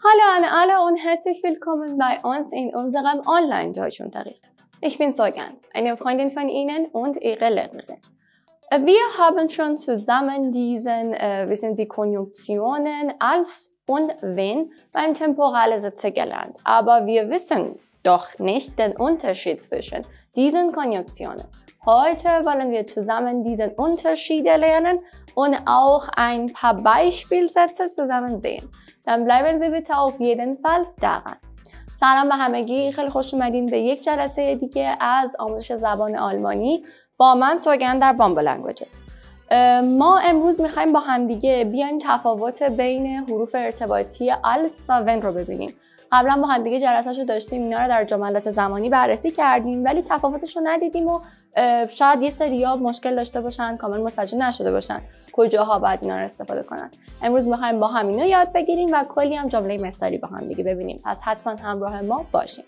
Hallo an alle und herzlich willkommen bei uns in unserem Online-Deutschunterricht. Ich bin Sogand, eine Freundin von Ihnen und Ihre Lehrerin. Wir haben schon zusammen diesen, äh, wissen Sie, Konjunktionen als und wenn beim temporalen Sätze gelernt. Aber wir wissen doch nicht den Unterschied zwischen diesen Konjunktionen. Heute wollen wir zusammen diesen Unterschied lernen und auch ein paar Beispielsätze zusammen sehen. bitte auf jeden Fall daran. سلام به همگی خیلی خوش اومدین به یک جلسه دیگه از آموزش زبان آلمانی با من سوگن در بامبو لنگویجز ما امروز میخوایم با همدیگه بیایم تفاوت بین حروف ارتباطی الس و ون رو ببینیم قبلا با هم دیگه جلسهشو داشتیم اینا رو در جملات زمانی بررسی کردیم ولی تفاوتش رو ندیدیم و شاید یه سریا مشکل داشته باشن کامل متوجه نشده باشن کجاها باید اینا رو استفاده کنن امروز میخوایم با هم یاد بگیریم و کلی هم جمله مثالی با هم دیگه ببینیم پس حتما همراه ما باشیم.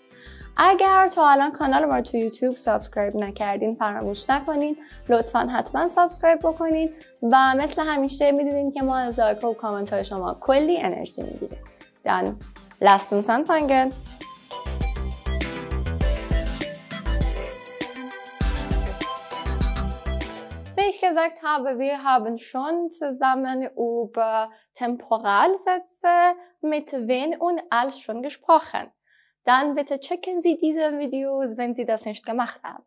اگر تا الان کانال ما رو تو یوتیوب سابسکرایب نکردین فراموش نکنین لطفا حتما سابسکرایب بکنین و مثل همیشه میدونین که ما از لایک و کامنت های شما کلی انرژی میگیریم دن لستون سن gesagt habe, wir haben schon zusammen über Temporalsätze mit wen und als schon gesprochen. Dann bitte checken Sie diese Videos, wenn Sie das nicht gemacht haben.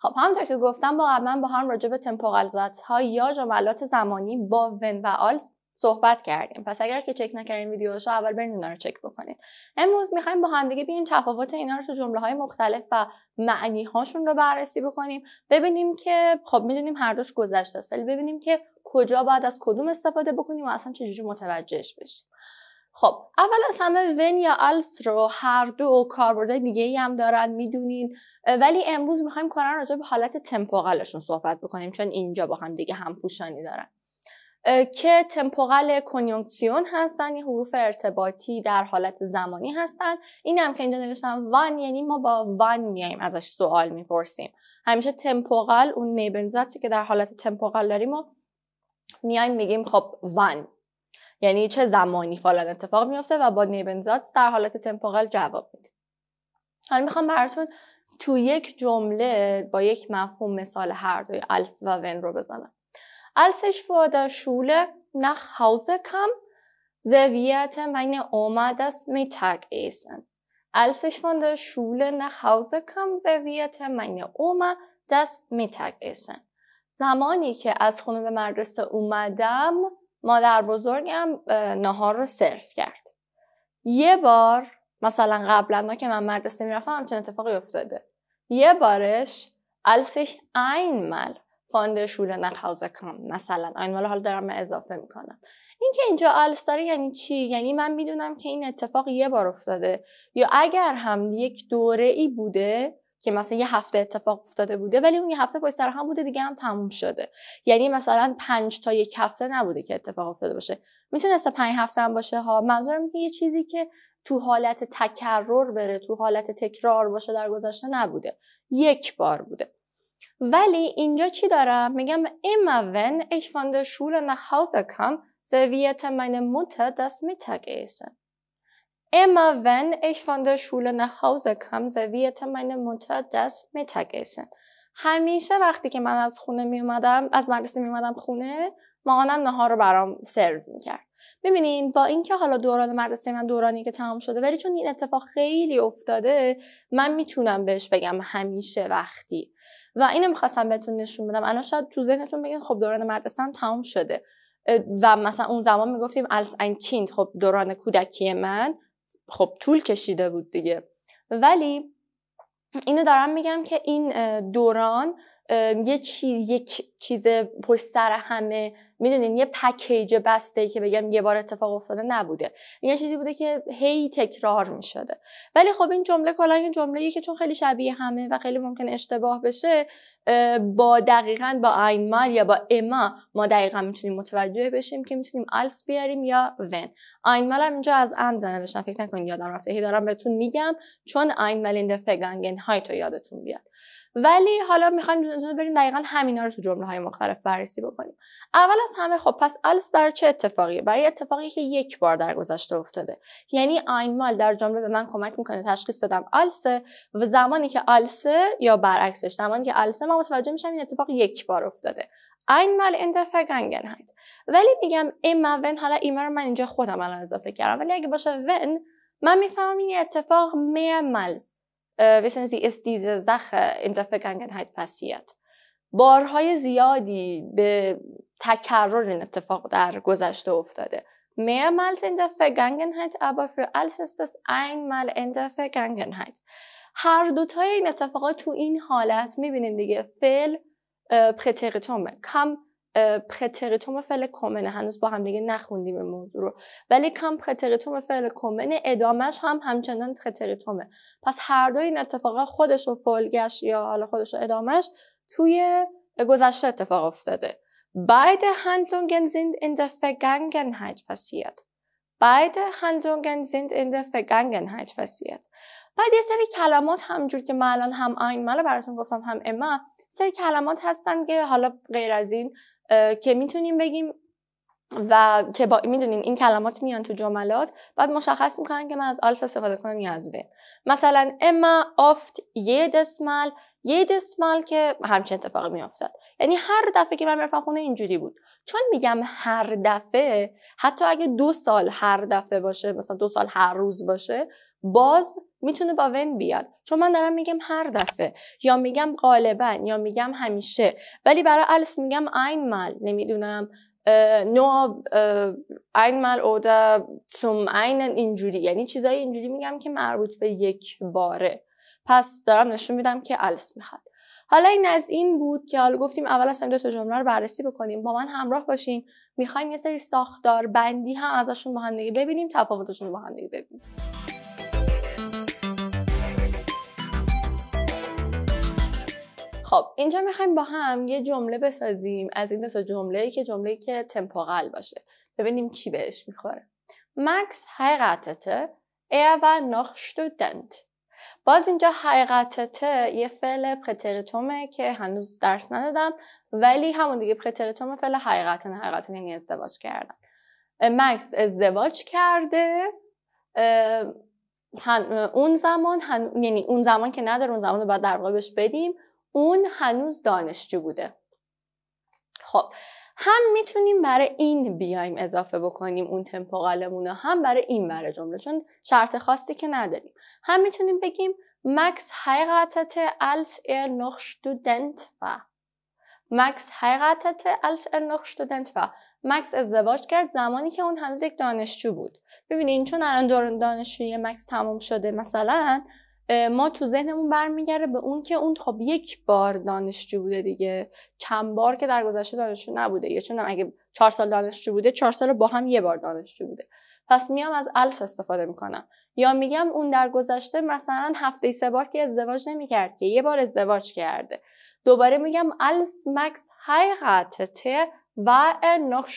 خب همونطور که گفتم با من با هم راجع به تمپورال ها یا جملات زمانی با ون و آلز صحبت کردیم پس اگر که چک نکردین ویدیوهاشو اول برین اینا رو چک بکنید امروز میخوایم با همدیگه بیایم تفاوت اینا رو تو جمله های مختلف و معنی هاشون رو بررسی بکنیم ببینیم که خب میدونیم هر دوش گذشته است ولی ببینیم که کجا باید از کدوم استفاده بکنیم و اصلا چجوری متوجهش بشیم خب اول از همه ون یا الس رو هر دو کاربردهای دیگه ای هم دارن میدونین ولی امروز میخوایم کنن راجع به حالت صحبت بکنیم چون اینجا با هم دیگه همپوشانی دارن که تمپورال کنیونکسیون هستن یه حروف ارتباطی در حالت زمانی هستن این هم که اینجا نوشتم وان یعنی ما با وان میایم ازش سوال میپرسیم همیشه تمپورال اون نیبنزاتی که در حالت تمپورال داریم و میایم میگیم خب وان یعنی چه زمانی فلان اتفاق میفته و با نیبنزات در حالت تمپورال جواب میدیم حالا میخوام براتون تو یک جمله با یک مفهوم مثال هر دوی الس و ون رو بزنم Als ich vor der Schule nach Hause kam, servierte meine Oma das Mittagessen. Als ich von der Schule nach Hause kam, servierte meine Oma das Mittagessen. زمانی که از خونه به مدرسه اومدم مادر بزرگم نهار رو سرو کرد یه بار مثلا قبلا که من مدرسه میرفتم همچنین اتفاقی افتاده یه بارش als ich einmal فاند شوره نت کام مثلا این آره، مال حال دارم اضافه میکنم اینکه اینجا آلستاری یعنی چی یعنی من میدونم که این اتفاق یه بار افتاده یا اگر هم یک دوره ای بوده که مثلا یه هفته اتفاق افتاده بوده ولی اون یه هفته پشت سر هم بوده دیگه هم تموم شده یعنی مثلا پنج تا یک هفته نبوده که اتفاق افتاده باشه میتونسته پنج هفته هم باشه ها منظورم اینه یه چیزی که تو حالت تکرر بره تو حالت تکرار باشه در گذشته نبوده یک بار بوده ولی اینجا چی دارم؟ میگم immer wenn ich von der Schule nach Hause kam, servierte meine Mutter das Mittagessen. Immer wenn ich von Hause kam, servierte meine Mutter همیشه وقتی که من از خونه می اومدم از مدرسه می اومدم خونه مامانم نهار رو برام سرو میکرد ببینین با اینکه حالا دوران مدرسه من دورانی که تمام شده ولی چون این اتفاق خیلی افتاده من میتونم بهش بگم همیشه وقتی و اینو میخواستم بهتون نشون بدم الان شاید تو ذهنتون بگین خب دوران مدرسه هم تموم شده و مثلا اون زمان میگفتیم الس این کیند خب دوران کودکی من خب طول کشیده بود دیگه ولی اینو دارم میگم که این دوران یه چیز یک چیز پشت سر همه میدونین یه پکیج بسته که بگم یه بار اتفاق افتاده نبوده این یه چیزی بوده که هی تکرار میشده ولی خب این جمله کلا این جمله که چون خیلی شبیه همه و خیلی ممکن اشتباه بشه با دقیقا با آینمال یا با اما ما دقیقا میتونیم متوجه بشیم که میتونیم الس بیاریم یا ون مال هم اینجا از ام زنه بشن فکر نکنید یادم رفته هی دارم بهتون میگم چون اینمال این های تو یادتون بیاد ولی حالا میخوایم بریم دقیقا همینا رو تو جمله های مختلف بررسی بکنیم اول از همه خب پس الس بر چه اتفاقیه برای اتفاقی که یک بار در گذشته افتاده یعنی مال در جمله به من کمک میکنه تشخیص بدم آلسه و زمانی که آلسه یا برعکسش زمانی که آلسه ما متوجه میشم این اتفاق یک بار افتاده مال انتفاق der ولی میگم اما ون حالا ایما رو من اینجا خودم الان اضافه کردم ولی اگه باشه ون من میفهمم این اتفاق میمالز äh, wissen Sie, ist diese Sache in der Vergangenheit passiert. بارهای زیادی به تکرر این اتفاق در گذشته افتاده. Mehrmals in der Vergangenheit, aber für alles ist das einmal in der Vergangenheit. هر دوتای این اتفاقات تو این حالت میبینین دیگه فعل پرتریتومه. kam, پرتریتوم فعل کومنه هنوز با هم دیگه نخوندیم این موضوع رو ولی کم پرتریتوم فعل کومنه ادامش هم همچنان پرتریتومه پس هر دو این اتفاقا خودش و فولگش یا حالا خودش و ادامش توی گذشته اتفاق افتاده beide این در فگنگن der پسید بعد هندلونگن handlungen این در فگنگن هیچ پسید بعد یه سری کلمات همجور که من الان هم آین مالا براتون گفتم هم اما سری کلمات هستن که حالا غیر از این که میتونیم بگیم و که با میدونین این کلمات میان تو جملات بعد مشخص میکنن که من از آلس استفاده کنم یا از و مثلا اما افت یه دسمال یه دسمال که همچین اتفاقی میافتد یعنی هر دفعه که من میرفتم خونه اینجوری بود چون میگم هر دفعه حتی اگه دو سال هر دفعه باشه مثلا دو سال هر روز باشه باز میتونه با ون بیاد چون من دارم میگم هر دفعه یا میگم غالبا یا میگم همیشه ولی برای الس میگم مال نمیدونم نو مال oder zum عینن اینجوری یعنی چیزای اینجوری میگم که مربوط به یک باره پس دارم نشون میدم که الس میخواد حالا این از این بود که حالا گفتیم اول اصلا دو تا جمله رو بررسی بکنیم با من همراه باشین میخوایم یه سری ساختار بندی هم ازشون با ببینیم تفاوتشون رو با هم ببینیم اینجا میخوایم با هم یه جمله بسازیم از این دو تا جمله که جمله که تمپورال باشه ببینیم چی بهش میخوره مکس حقیقتته er و noch باز اینجا حقیقتته یه فعل پرتریتومه که هنوز درس ندادم ولی همون دیگه پرتریتوم فعل نه حقیقتن یعنی ازدواج کردن مکس ازدواج کرده اون زمان یعنی اون زمان که نداره اون زمان رو باید در بدیم اون هنوز دانشجو بوده خب هم میتونیم برای این بیایم اضافه بکنیم اون تمپوقالمون رو هم برای این برای جمله چون شرط خاصی که نداریم هم میتونیم بگیم مکس هیراتته als er noch Student war مکس هیراتته als er noch Student war مکس ازدواج کرد زمانی که اون هنوز یک دانشجو بود ببینید چون الان دور دانشجویی مکس تموم شده مثلا ما تو ذهنمون برمیگرده به اون که اون خب یک بار دانشجو بوده دیگه چند بار که در گذشته دانشجو نبوده یا چون اگه چهار سال دانشجو بوده چهار سال با هم یه بار دانشجو بوده پس میام از الس استفاده میکنم یا میگم اون در گذشته مثلا هفته سه بار که ازدواج نمیکرد که یه بار ازدواج کرده دوباره میگم الس مکس حقیقت و نخ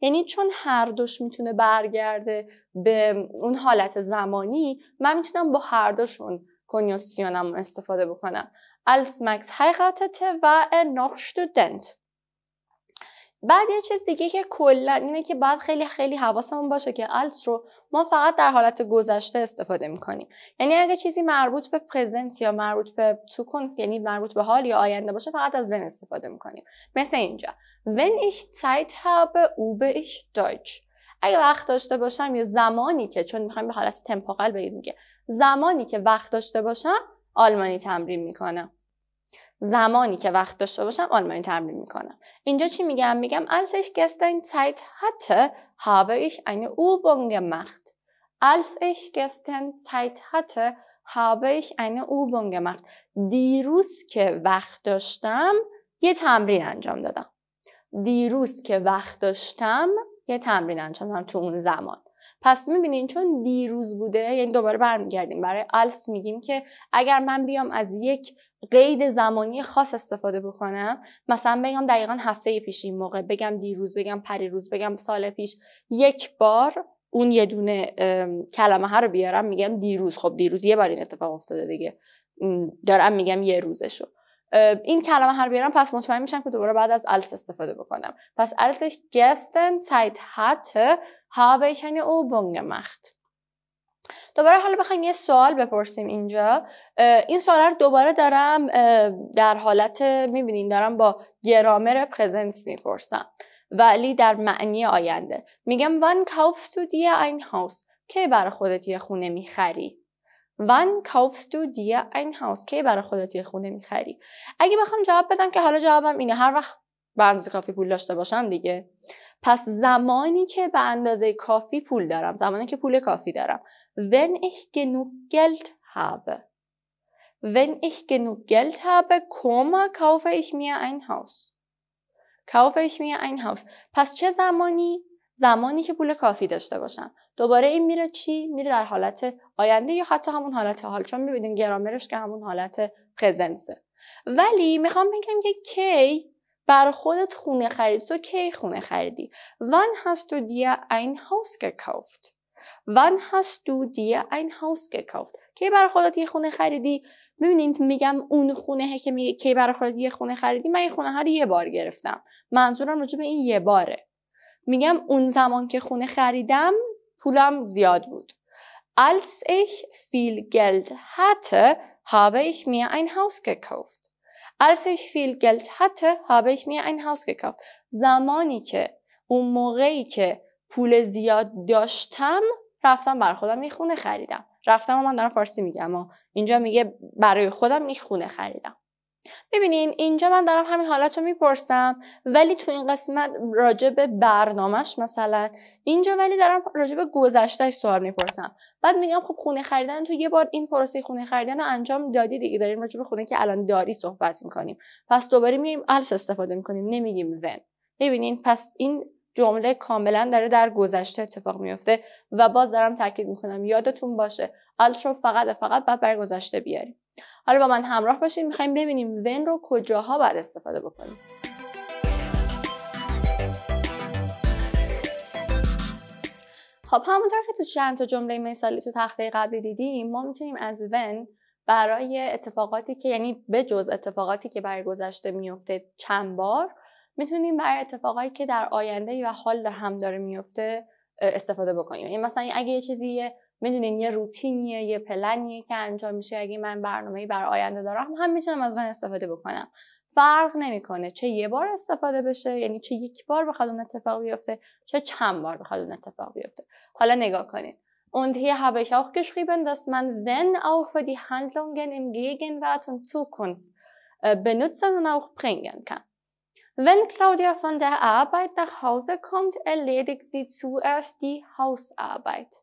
یعنی چون هر دوش میتونه برگرده به اون حالت زمانی من میتونم با هر دوشون کنیوکسیونم استفاده بکنم als Max و war er بعد یه چیز دیگه که کلا اینه که بعد خیلی خیلی حواسمون باشه که الت رو ما فقط در حالت گذشته استفاده میکنیم یعنی اگه چیزی مربوط به پرزنت یا مربوط به توکنس یعنی مربوط به حال یا آینده باشه فقط از ون استفاده میکنیم مثل اینجا ون ich Zeit habe übe ایش اگه وقت داشته باشم یا زمانی که چون میخوایم به حالت تمپوقل بگیم میگه زمانی که وقت داشته باشم آلمانی تمرین میکنم زمانی که وقت داشته باشم آلمانی تمرین میکنم اینجا چی میگم میگم als ich gestern Zeit hatte habe ich eine Übung gemacht als ich gestern Zeit hatte habe ich eine Übung gemacht دیروز که وقت داشتم یه تمرین انجام دادم دیروز که وقت داشتم یه تمرین انجام دادم تو اون زمان پس میبینین چون دیروز بوده یعنی دوباره برمیگردیم برای آلس میگیم که اگر من بیام از یک قید زمانی خاص استفاده بکنم مثلا بگم دقیقا هفته پیش این موقع بگم دیروز بگم پریروز بگم سال پیش یک بار اون یه دونه کلمه ها رو بیارم میگم دیروز خب دیروز یه بار این اتفاق افتاده دیگه دارم میگم یه روزشو این کلمه هر بیارم پس مطمئن میشم که دوباره بعد از الس استفاده بکنم پس السش گستن سایت هاته، هابه کنه او دوباره حالا بخوایم یه سوال بپرسیم اینجا این سوال رو دوباره دارم در حالت میبینین دارم با گرامر پرزنس میپرسم ولی در معنی آینده میگم وان کافست دی این هاوس کی برای خودت یه خونه میخری وان کافست دی این هاوس کی برای خودت یه خونه میخری اگه بخوام جواب بدم که حالا جوابم اینه هر وقت به اندازه کافی پول داشته باشم دیگه پس زمانی که به اندازه کافی پول دارم زمانی که پول کافی دارم ون ich genug Geld habe wenn ich genug Geld habe komma kaufe ich mir ein Haus kaufe ich mir ein پس چه زمانی زمانی که پول کافی داشته باشم دوباره این میره چی میره در حالت آینده یا حتی همون حالت حال چون میبینین گرامرش که همون حالت پرزنسه ولی میخوام بگم که کی بر خودت خونه خرید تو کی خونه خریدی وان هست تو دیا این هاوس گکافت وان هست تو دیا این هاوس گکافت کی بر خودت یه خونه خریدی میبینید میگم اون خونه که میگه کی برای خودت یه خونه خریدی من یه خونه ها رو یه بار گرفتم منظورم راجع این یه باره میگم اون زمان که خونه خریدم پولم زیاد بود als ich viel geld hatte habe ich mir ein haus gekauft Als ich viel Geld hatte, habe ich mir ein Haus gekauft. زمانی که اون موقعی که پول زیاد داشتم رفتم بر خودم یه خونه خریدم. رفتم و من دارم فارسی میگم و اینجا میگه برای خودم یه خونه خریدم. ببینین اینجا من دارم همین حالت رو میپرسم ولی تو این قسمت راجع به برنامهش مثلا اینجا ولی دارم راجع به گذشتهش سوال میپرسم بعد میگم خب خونه خریدن تو یه بار این پروسه خونه خریدن رو انجام دادی دیگه داریم راجع به خونه که الان داری صحبت میکنیم پس دوباره میایم الس استفاده میکنیم نمیگیم ون ببینین پس این جمله کاملا داره در گذشته اتفاق میفته و باز دارم تاکید میکنم یادتون باشه الشو رو فقط فقط بعد برای گذشته بیاریم حالا با من همراه باشین میخوایم ببینیم ون رو کجاها باید استفاده بکنیم خب همونطور که تو چند تا جمله مثالی تو تخته قبلی دیدیم ما میتونیم از ون برای اتفاقاتی که یعنی به جز اتفاقاتی که برای گذشته میفته چند بار میتونیم برای اتفاقایی که در آینده و حال هم داره میفته استفاده بکنیم یعنی مثلا اگه یه چیزی میدونین یه روتینیه یه پلنیه که انجام میشه اگه من برنامه بر آینده دارم هم میتونم از من استفاده بکنم فرق نمیکنه چه یه بار استفاده بشه یعنی چه یک بار بخواد اون اتفاق بیفته چه چند بار بخواد اون اتفاق بیفته حالا نگاه کنید Und hier habe ich auch geschrieben, dass man wenn auch für die Handlungen im Gegenwart und Zukunft äh, benutzen und auch bringen kann. Wenn Claudia von der Arbeit nach Hause kommt, erledigt sie zuerst die Hausarbeit.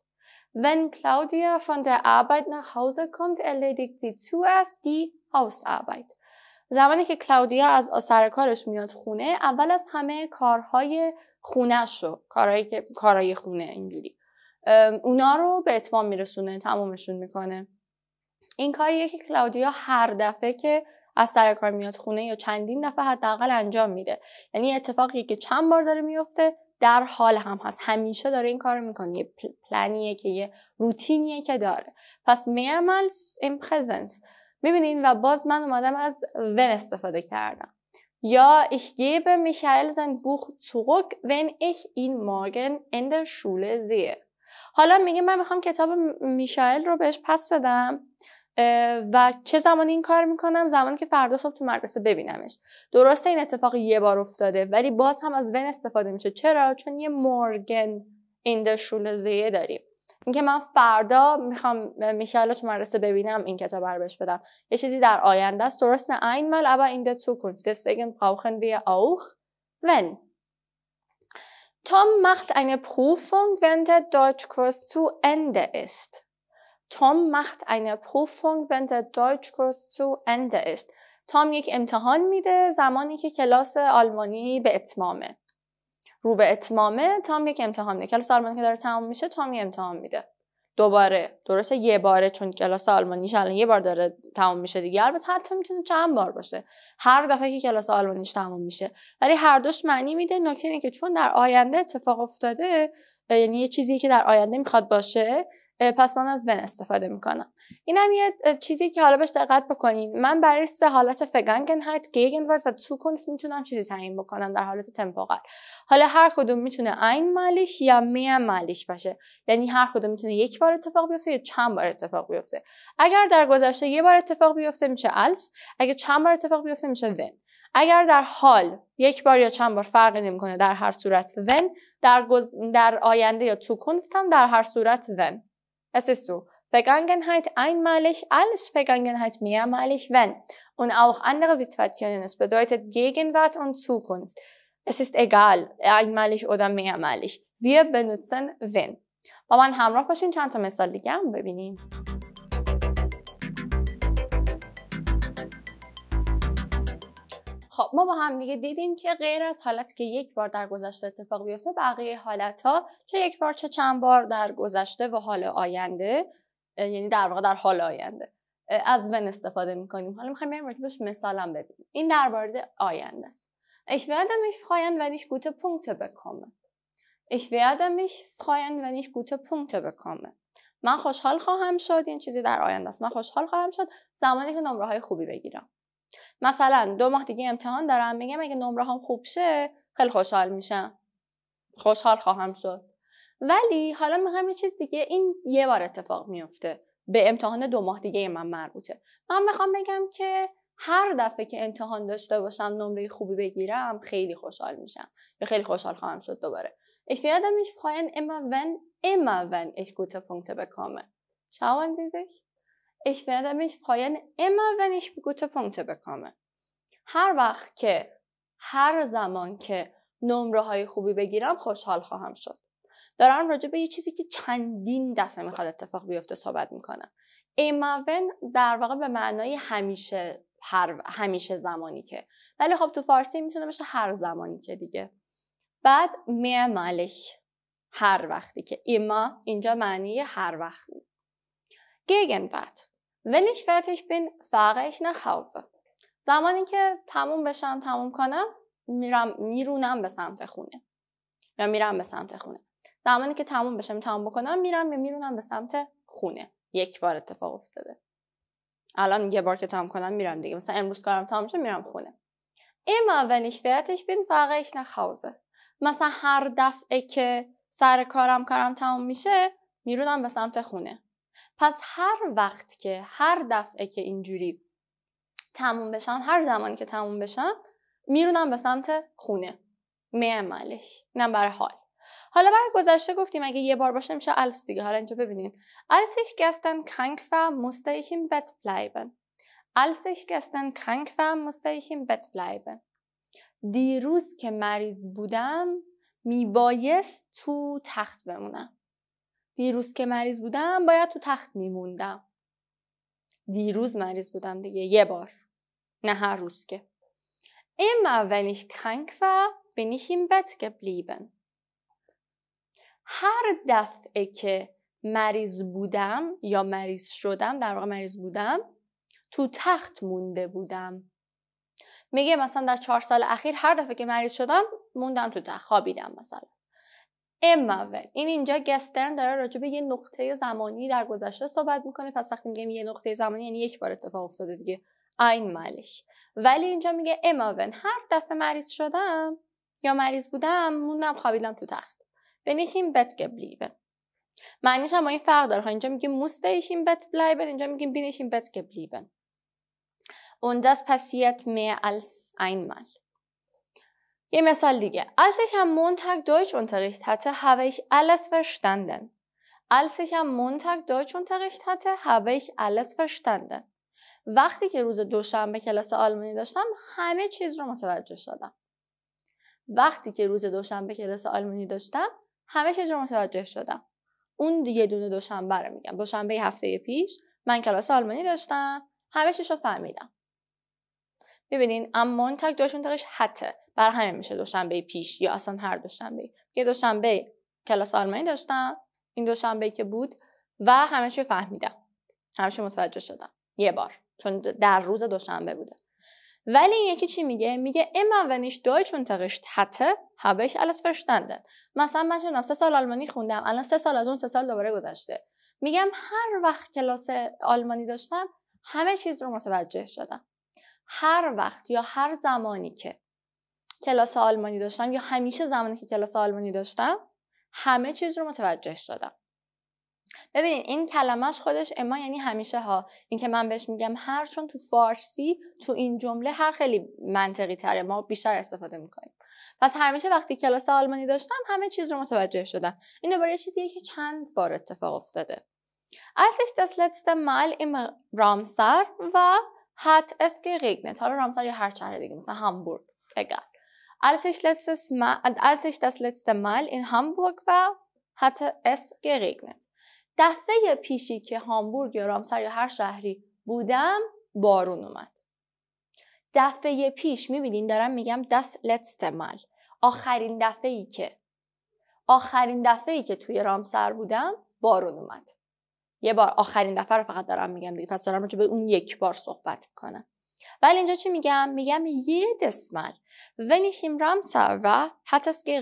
Wenn Claudia von der Arbeit nach Hause kommt, erledigt sie zuerst die Hausarbeit. زمانی که کلاودیا از سر کارش میاد خونه اول از همه کارهای خونه رو کارهای, کارهای خونه اینجوری اونا رو به اتمام میرسونه تمامشون میکنه این کاریه که کلاودیا هر دفعه که از سر کار میاد خونه یا چندین دفعه حداقل انجام میده یعنی اتفاقی که چند بار داره میفته در حال هم هست همیشه داره این کار رو میکنه یه پلنیه که یه روتینیه که داره پس میعملز این پرزنس میبینین و باز من اومدم از ون استفاده کردم یا ich gebe Michael sein Buch zurück, wenn ich ihn morgen in der حالا میگه من میخوام کتاب میشائل رو بهش پس بدم و چه زمانی این کار میکنم زمانی که فردا صبح تو مدرسه ببینمش درسته این اتفاق یه بار افتاده ولی باز هم از ون استفاده میشه چرا چون یه مورگن این شولزیه داریم اینکه من فردا میخوام میشالا تو مدرسه ببینم این کتاب رو بهش بدم یه چیزی در آینده است درست نه einmal aber تو der Zukunft deswegen brauchen wir ون wenn Tom macht eine Prüfung wenn Ende است. Tom macht eine Prüfung, wenn der Deutschkurs zu Ende ist. تام یک امتحان میده زمانی که کلاس آلمانی به اتمامه رو به اتمامه تام یک امتحان میده کلاس آلمانی که داره تمام میشه تام یک امتحان میده دوباره درسته یه باره چون کلاس آلمانیش الان یه بار داره تمام میشه دیگه البته حتی میتونه چند بار باشه هر دفعه که کلاس آلمانیش تمام میشه ولی هر دوش معنی میده نکته اینه که چون در آینده اتفاق افتاده یعنی یه چیزی که در آینده میخواد باشه پس من از ون استفاده میکنم هم یه چیزی که حالا بهش دقت بکنین من برای سه حالت هات گیگن و توکنفت میتونم چیزی تعیین بکنم در حالت تمپوقل حالا هر کدوم میتونه این مالیش یا می مالیش باشه یعنی هر کدوم میتونه یک بار اتفاق بیفته یا چند بار اتفاق بیفته اگر در گذشته یه بار اتفاق بیفته میشه الس اگر چند بار اتفاق بیفته میشه ون اگر در حال یک بار یا چند بار فرقی نمیکنه در هر صورت ون در, در آینده یا تو هم در هر صورت ون Es ist so. Vergangenheit einmalig, alles Vergangenheit mehrmalig, wenn. Und auch andere Situationen. Es bedeutet Gegenwart und Zukunft. Es ist egal, einmalig oder mehrmalig. Wir benutzen wenn. با من همراه باشین چند تا مثال دیگه هم ببینیم. خب ما با هم دیگه دیدیم که غیر از حالتی که یک بار در گذشته اتفاق بیفته بقیه حالت ها چه یک بار چه چند بار در گذشته و حال آینده یعنی در واقع در حال آینده از ون استفاده میکنیم حالا میخوایم بریم راجبش مثالم ببینیم این در مورد آینده است Ich werde mich freuen, wenn ich gute Punkte bekomme. Ich werde mich freuen, wenn ich gute Punkte bekomme. من خوشحال خواهم شد این چیزی در آینده است من خوشحال خواهم شد زمانی که نمره های خوبی بگیرم مثلا دو ماه دیگه امتحان دارم میگم اگه نمره هم خوب شه خیلی خوشحال میشم خوشحال خواهم شد ولی حالا میخوام یه چیز دیگه این یه بار اتفاق میفته به امتحان دو ماه دیگه من مربوطه من میخوام بگم که هر دفعه که امتحان داشته باشم نمره خوبی بگیرم خیلی خوشحال میشم یا خیلی خوشحال خواهم شد دوباره Ich werde mich freuen immer wenn immer wenn ich gute Punkte Ich werde mich freuen, immer wenn ich gute Punkte هر وقت که هر زمان که نمره های خوبی بگیرم خوشحال خواهم شد. دارم راجع به یه چیزی که چندین دفعه میخواد اتفاق بیفته صحبت میکنم. ایماون در واقع به معنای همیشه هر همیشه زمانی که ولی خب تو فارسی میتونه بشه هر زمانی که دیگه بعد میمالش هر وقتی که ایما اینجا معنی هر وقتی گیگن wenn ich fertig bin, fahre ich nach Hause. زمانی که تموم بشم تموم کنم میرم میرونم به سمت خونه یا میرم به سمت خونه زمانی که تموم بشم تموم بکنم میرم یا میرونم به سمت خونه یک بار اتفاق افتاده الان یه بار که تموم کنم میرم دیگه مثلا امروز کارم تموم شد میرم خونه اما wenn ich fertig bin fahre ich nach Hause مثلا هر دفعه که سر کارم کارم تموم میشه میرونم به سمت خونه پس هر وقت که هر دفعه که اینجوری تموم بشم هر زمانی که تموم بشم میرونم به سمت خونه میم نه حال حالا برای گذشته گفتیم اگه یه بار باشه میشه الس دیگه حالا اینجا ببینین als گستن gestern krank war musste ich گستن Bett bleiben als ich دیروز که مریض بودم میبایست تو تخت بمونم دیروز که مریض بودم باید تو تخت میموندم دیروز مریض بودم دیگه یه بار نه هر روز که اما ونیش کنک و war, bin ich هر دفعه که مریض بودم یا مریض شدم در واقع مریض بودم تو تخت مونده بودم میگه مثلا در چهار سال اخیر هر دفعه که مریض شدم موندم تو تخت خوابیدم مثلا ون، این اینجا گسترن داره راجع به یه نقطه زمانی در گذشته صحبت میکنه پس وقتی میگم یه نقطه زمانی یعنی یک بار اتفاق افتاده دیگه این مالش ولی اینجا میگه اماون هر دفعه مریض شدم یا مریض بودم موندم خوابیدم تو تخت بنشین بت گبلیبن معنیش هم این فرق داره اینجا میگیم موستیشین بت بلایبن اینجا میگیم بینشین بت گبلیبن دست das passiert mehr این einmal. یه مثال دیگه. Als ich am Montag Deutschunterricht hatte, habe ich alles verstanden. Als ich am Montag Deutschunterricht hatte, habe ich alles verstanden. وقتی که روز دوشنبه کلاس آلمانی داشتم همه چیز رو متوجه شدم. وقتی که روز دوشنبه کلاس آلمانی داشتم همه چیز رو متوجه شدم. اون یه دونه دوشنبه رو میگم. دوشنبه هفته پیش من کلاس آلمانی داشتم. همه چیز رو فهمیدم. ببینین اما تک دوشون تقش حته بر همین میشه دوشنبه پیش یا اصلا هر دوشنبه یه دوشنبه کلاس آلمانی داشتم این دوشنبه که بود و همه چی فهمیدم همه متوجه شدم یه بار چون در روز دوشنبه بوده ولی این یکی چی میگه میگه اما ونیش دوی تقش حته هبش الاس فرشتنده مثلا من چون سه سال آلمانی خوندم الان سه سال از اون سه سال دوباره گذشته میگم هر وقت کلاس آلمانی داشتم همه چیز رو متوجه شدم هر وقت یا هر زمانی که کلاس آلمانی داشتم یا همیشه زمانی که کلاس آلمانی داشتم همه چیز رو متوجه شدم ببینید این کلمهش خودش اما یعنی همیشه ها این که من بهش میگم هر چون تو فارسی تو این جمله هر خیلی منطقی تره ما بیشتر استفاده میکنیم پس همیشه وقتی کلاس آلمانی داشتم همه چیز رو متوجه شدم این دوباره چیزیه که چند بار اتفاق افتاده Als ich das letzte Mal im war, hat es geregnet حالا Ramsar, یا هر شهر دیگه مثلا هامبورگ egal als ich letztes mal als ich das letzte mal in Hamburg war hatte es geregnet دفعه پیشی که هامبورگ یا رامسر یا هر شهری بودم بارون اومد دفعه پیش میبینین دارم میگم دست letzte Mal. آخرین دفعه ای که آخرین دفعه ای که توی رامسر بودم بارون اومد یه بار آخرین دفعه رو فقط دارم میگم دیگه پس دارم به اون یک بار صحبت میکنم ولی اینجا چی میگم میگم یه دسمل ونیشیم رام رامسر و حتسگی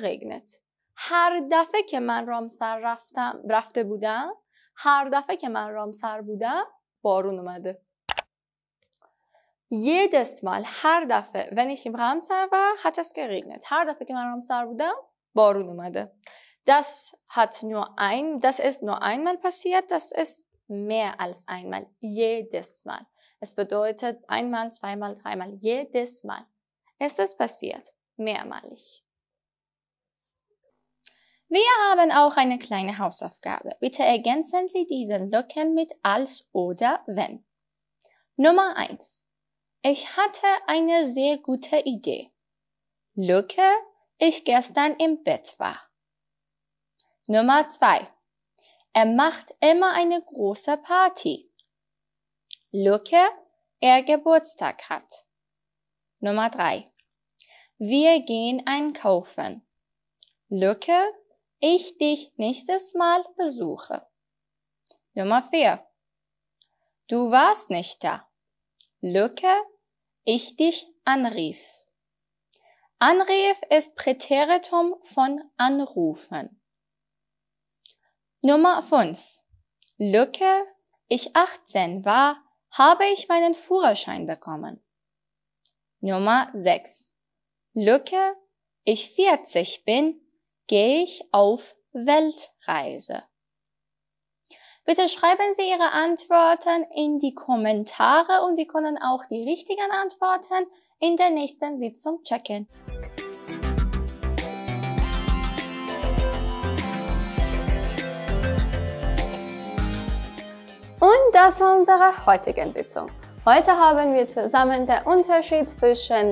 هر دفعه که من رامسر رفتم رفته بودم هر دفعه که من رامسر بودم بارون اومده یه دسمال هر دفعه ونیشیم سر و نت هر دفعه که من رامسر بودم بارون اومده Das hat nur ein, das ist nur einmal passiert, das ist mehr als einmal, jedes Mal. Es bedeutet einmal, zweimal, dreimal, jedes Mal ist es passiert, mehrmalig. Wir haben auch eine kleine Hausaufgabe. Bitte ergänzen Sie diese Lücken mit als oder wenn. Nummer eins: Ich hatte eine sehr gute Idee. Lücke, ich gestern im Bett war. Nummer zwei. Er macht immer eine große Party. Lücke, er Geburtstag hat. Nummer drei. Wir gehen einkaufen. Lücke, ich dich nächstes Mal besuche. Nummer vier. Du warst nicht da. Lücke, ich dich anrief. Anrief ist Präteritum von anrufen. Nummer 5. Lücke, ich 18 war, habe ich meinen Führerschein bekommen. Nummer 6. Lücke, ich 40 bin, gehe ich auf Weltreise. Bitte schreiben Sie Ihre Antworten in die Kommentare und Sie können auch die richtigen Antworten in der nächsten Sitzung checken. das war unsere heutige Sitzung. Heute haben wir zusammen den Unterschied zwischen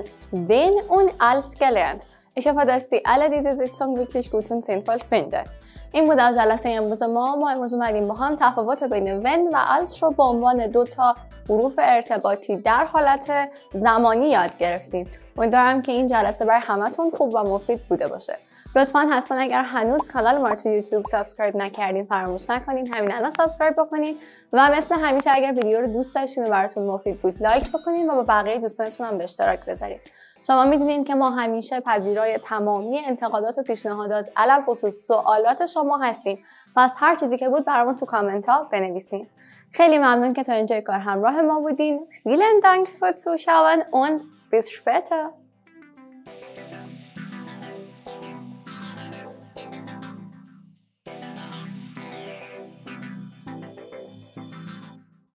wen und als gelernt. Ich hoffe, dass Sie alle diese Sitzung wirklich gut und sinnvoll finden. این بود از جلسه امروز ما ما امروز اومدیم با هم تفاوت بین ون و als رو به عنوان دو تا حروف ارتباطی در حالت زمانی یاد گرفتیم امیدوارم که این جلسه برای همتون خوب و مفید بوده باشه لطفا حتما اگر هنوز کانال ما رو تو یوتیوب سابسکرایب نکردین فراموش نکنین همین الان سابسکرایب بکنین و مثل همیشه اگر ویدیو رو دوست داشتین و براتون مفید بود لایک بکنین و با بقیه دوستانتون هم به اشتراک بذارین شما میدونین که ما همیشه پذیرای تمامی انتقادات و پیشنهادات علل خصوص سوالات شما هستیم پس هر چیزی که بود برامون تو کامنت ها بنویسین خیلی ممنون که تا اینجای کار همراه ما بودین فیلن دانک فوت سوشاون اون بیس